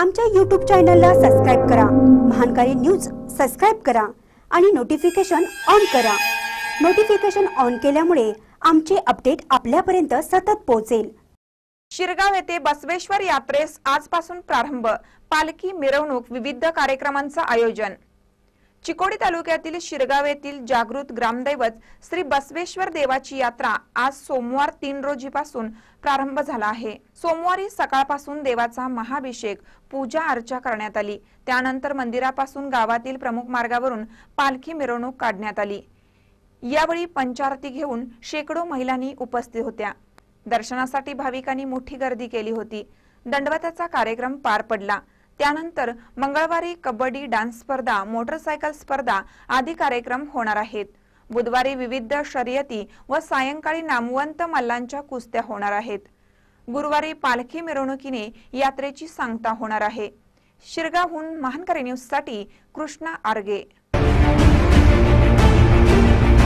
आमच्या यूट्यूब चॅनलला सबस्क्राईब करा महानकारी न्यूज सबस्क्राईब करा आणि नोटिफिकेशन ऑन करा नोटिफिकेशन ऑन केल्यामुळे आमचे अपडेट आपल्यापर्यंत सतत पोहोचेल शिरगाव येथे बसवेश्वर यात्रेस आजपासून प्रारंभ पालखी मिरवणूक विविध कार्यक्रमांचं आयोजन चिकोडी तालुक्यातील शिरगाव येथील जागृत ग्रामदैवत श्री बसवेश्वर देवाची यात्रा आज सोमवार तीन रोजीपासून प्रारंभ झाला आहे सोमवारी सकाळपासून देवाचा महाभिषेक पूजा अर्चा करण्यात आली त्यानंतर मंदिरापासून गावातील प्रमुख मार्गावरून पालखी मिरवणूक काढण्यात आली यावेळी पंचारती घेऊन शेकडो महिलांनी उपस्थित होत्या दर्शनासाठी भाविकांनी मोठी गर्दी केली होती दंडवताचा कार्यक्रम पार पडला त्यानंतर मंगळवारी कबड्डी डान्स स्पर्धा मोटरसायकल स्पर्धा आदी कार्यक्रम होणार आहेत बुधवारी विविध शर्यती व सायंकाळी नामवंत मल्लांच्या कुस्त्या होणार आहेत गुरुवारी पालखी मिरवणुकीने यात्रेची सांगता होणार आहे शिरगावहून न्यूज साठी कृष्णा आर्गे